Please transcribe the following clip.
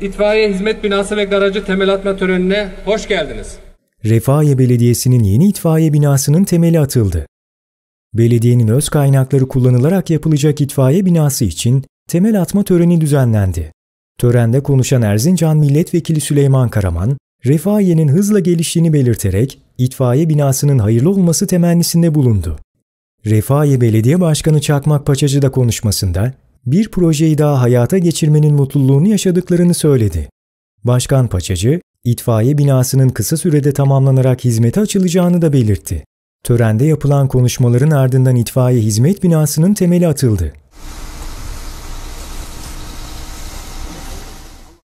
İtfaiye hizmet binası ve garajı temel atma törenine hoş geldiniz. Refahiye Belediyesi'nin yeni itfaiye binasının temeli atıldı. Belediyenin öz kaynakları kullanılarak yapılacak itfaiye binası için temel atma töreni düzenlendi. Törende konuşan Erzincan Milletvekili Süleyman Karaman, Refahiye'nin hızla geliştiğini belirterek itfaiye binasının hayırlı olması temennisinde bulundu. Refahiye Belediye Başkanı Çakmak Paçacı da konuşmasında bir projeyi daha hayata geçirmenin mutluluğunu yaşadıklarını söyledi. Başkan Paçacı, itfaiye binasının kısa sürede tamamlanarak hizmete açılacağını da belirtti. Törende yapılan konuşmaların ardından itfaiye hizmet binasının temeli atıldı.